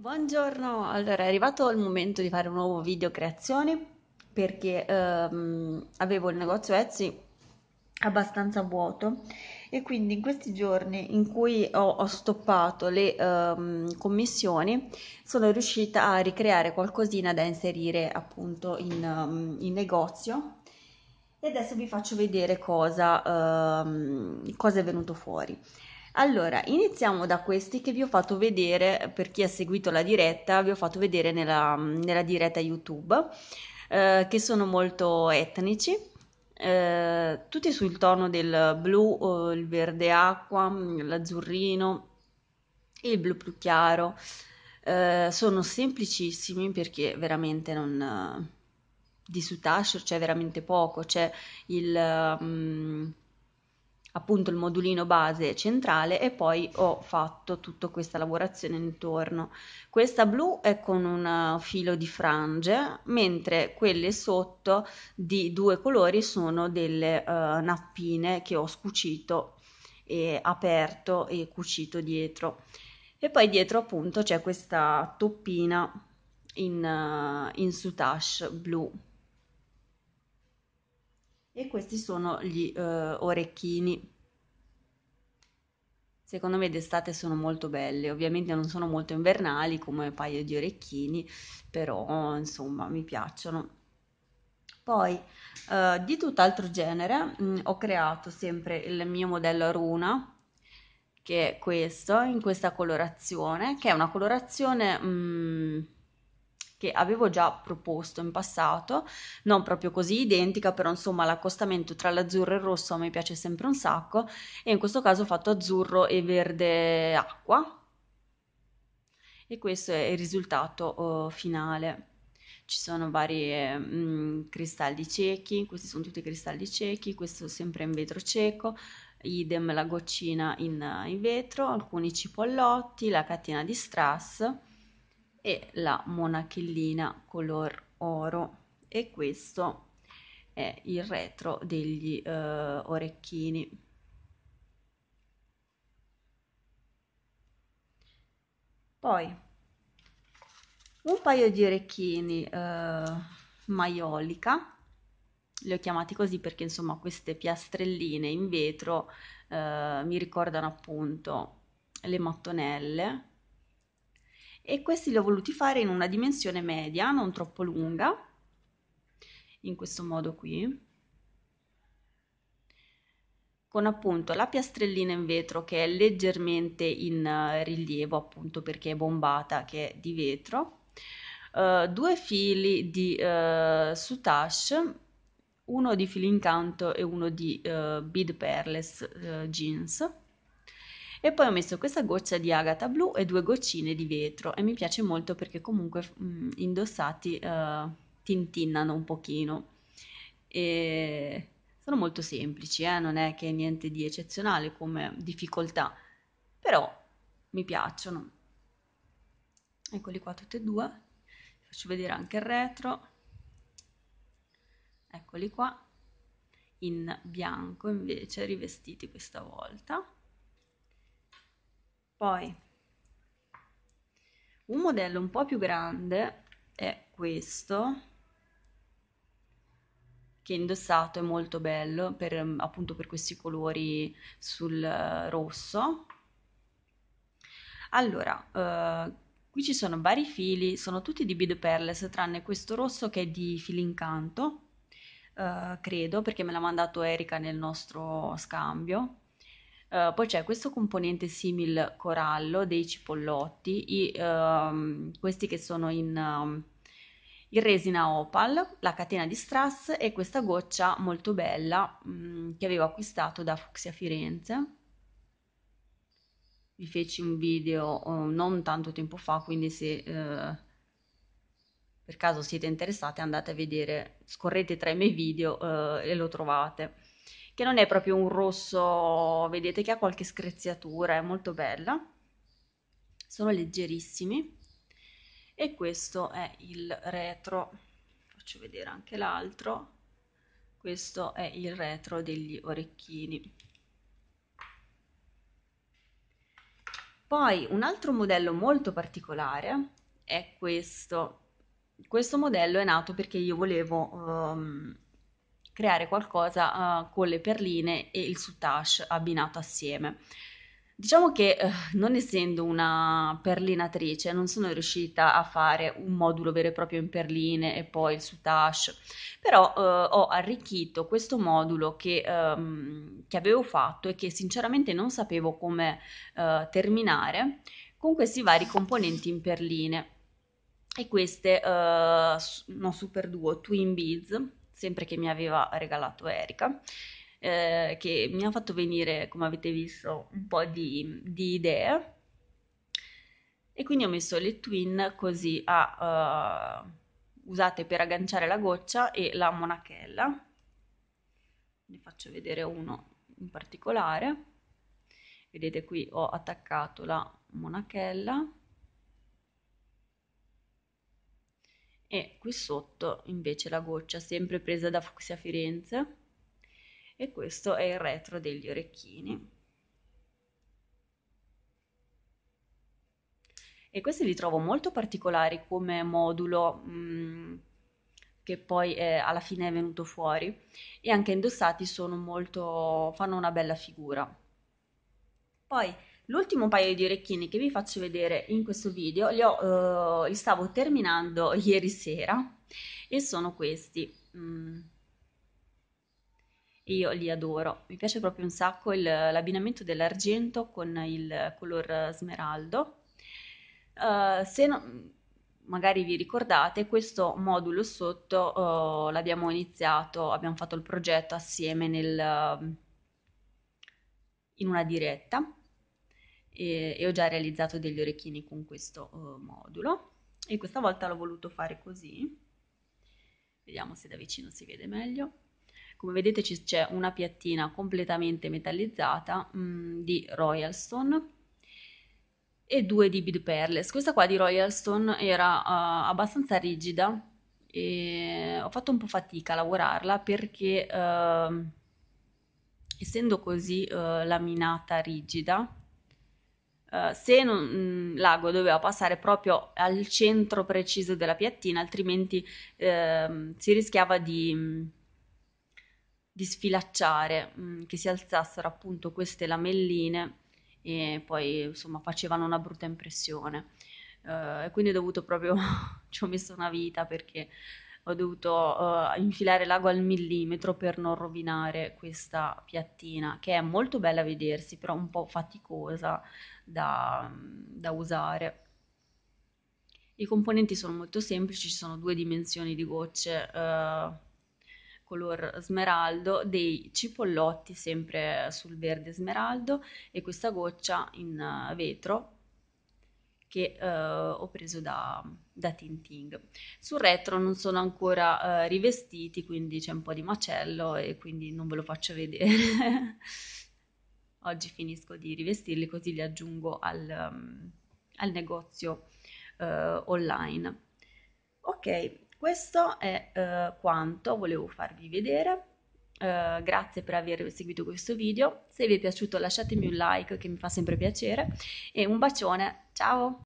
Buongiorno, allora è arrivato il momento di fare un nuovo video creazione perché ehm, avevo il negozio Etsy abbastanza vuoto e quindi in questi giorni in cui ho, ho stoppato le ehm, commissioni sono riuscita a ricreare qualcosina da inserire appunto in, ehm, in negozio e adesso vi faccio vedere cosa, ehm, cosa è venuto fuori. Allora, iniziamo da questi che vi ho fatto vedere, per chi ha seguito la diretta, vi ho fatto vedere nella, nella diretta YouTube, eh, che sono molto etnici, eh, tutti sul tono del blu, il verde acqua, l'azzurrino, il blu più chiaro. Eh, sono semplicissimi perché veramente non... Eh, di su Tasher c'è cioè veramente poco, c'è il... Um, appunto il modulino base centrale e poi ho fatto tutta questa lavorazione intorno. Questa blu è con un eh, filo di frange, mentre quelle sotto di due colori sono delle uh, nappine che ho scucito e aperto e cucito dietro. E poi dietro appunto c'è questa toppina in, uh, in soutache blu e questi sono gli eh, orecchini. Secondo me d'estate sono molto belle, ovviamente non sono molto invernali come un paio di orecchini, però insomma mi piacciono. Poi eh, di tutt'altro genere mh, mm, ho creato sempre il mio modello a runa, che è questo, in questa colorazione, che è una colorazione... Mh, mm, che avevo già proposto in passato, non proprio così identica, però insomma l'accostamento tra l'azzurro e il rosso mi piace sempre un sacco e in questo caso ho fatto azzurro e verde acqua e questo è il risultato uh, finale. Ci sono vari um, mm, cristalli ciechi, questi sono tutti cristalli ciechi, questo sempre in vetro cieco, idem la goccina in, in vetro, alcuni cipollotti, la catena di strass e la monachellina color oro e questo è il retro degli eh, orecchini poi un paio di orecchini eh, maiolica li ho chiamati così perché insomma queste piastrelline in vetro eh, mi ricordano appunto le mattonelle e questi li ho voluti fare in una dimensione media, non troppo lunga, in questo modo qui, con appunto la piastrellina in vetro che è leggermente in eh, rilievo appunto perché è bombata che è di vetro, uh, due fili di uh, soutache, uno di filo incanto e uno di uh, bead perles jeans, e poi ho messo questa goccia di agata blu e due goccine di vetro e mi piace molto perché comunque mh, indossati eh, tintinnano un pochino e sono molto semplici, eh? non è che è niente di eccezionale come difficoltà, però mi piacciono. Eccoli qua tutti e due, vi faccio vedere anche il retro, eccoli qua, in bianco invece, rivestiti questa volta. Poi un modello un po' più grande è questo che indossato è molto bello per mm, appunto per questi colori sul eh, rosso. Allora, eh, qui ci sono vari fili, sono tutti di bead Perles tranne questo rosso che è di Filincanto, eh, credo, perché me l'ha mandato Erika nel nostro scambio Uh, poi c'è questo componente simil corallo dei cipollotti, i, uh, questi che sono in, um, ehm, in, resina opal, la catena di strass e questa goccia molto bella um, che avevo acquistato da Fuxia Firenze. Vi feci un video uh, non tanto tempo fa, quindi se eh, per caso siete interessati andate a vedere, scorrete tra i miei video e lo trovate che non è proprio un rosso, vedete che ha qualche screziatura, è molto bella. Sono leggerissimi. E questo è il retro. Faccio vedere anche l'altro. Questo è il retro degli orecchini. Poi un altro modello molto particolare è questo. Questo modello è nato perché io volevo um, creare qualcosa uh, con le perline e il soutache abbinato assieme. Diciamo che uh, non essendo una perlinatrice non sono riuscita a fare un modulo vero e proprio in perline e poi il soutache, però uh, ho arricchito questo modulo che, um, che, avevo fatto e che sinceramente non sapevo come terminare con questi vari componenti in perline e queste uh, no super duo twin beads sempre che mi aveva regalato Erika, eh, che mi ha fatto venire, come avete visto, un po' di, di idee. E quindi ho messo le twin così a, uh, usate per agganciare la goccia e la monachella. Ne faccio vedere uno in particolare. Vedete qui ho attaccato la monachella e qui sotto invece la goccia sempre presa da Fucsia Firenze e questo è il retro degli orecchini e questi li trovo molto particolari come modulo mh, mm, che poi è, alla fine è venuto fuori e anche indossati sono molto fanno una bella figura poi L'ultimo paio di orecchini che vi faccio vedere in questo video li, ho, eh, li stavo terminando ieri sera e sono questi. Mm. Io li adoro, mi piace proprio un sacco il, l'abbinamento dell'argento con il color smeraldo. Uh, se no, magari vi ricordate, questo modulo sotto uh, l'abbiamo iniziato, abbiamo fatto il progetto assieme nel, in una diretta e, e ho già realizzato degli orecchini con questo uh, modulo e questa volta l'ho voluto fare così vediamo se da vicino si vede meglio come vedete c'è una piattina completamente metallizzata mh, mm, di Royalstone e due di bead Perles questa qua di Royalstone era uh, abbastanza rigida e ho fatto un po' fatica a lavorarla perché uh, essendo così uh, laminata rigida eh, se non, mh, mm, l'ago doveva passare proprio al centro preciso della piattina, altrimenti ehm, si rischiava di, mm, di sfilacciare, mh, mm, che si alzassero appunto queste lamelline e poi insomma facevano una brutta impressione. Uh, e quindi ho dovuto proprio, ci ho messo una vita perché ho dovuto uh, infilare l'ago al millimetro per non rovinare questa piattina che è molto bella a vedersi però un po' faticosa da, da usare. I componenti sono molto semplici, ci sono due dimensioni di gocce eh, color smeraldo, dei cipollotti sempre sul verde smeraldo e questa goccia in eh, vetro che eh, ho preso da, da Tinting. Sul retro non sono ancora eh, rivestiti, quindi c'è un po' di macello e quindi non ve lo faccio vedere. Oggi finisco di rivestirli così li aggiungo al, um, al negozio uh, online. Ok, questo è uh, quanto volevo farvi vedere. Uh, grazie per aver seguito questo video. Se vi è piaciuto lasciatemi un like che mi fa sempre piacere e un bacione. Ciao!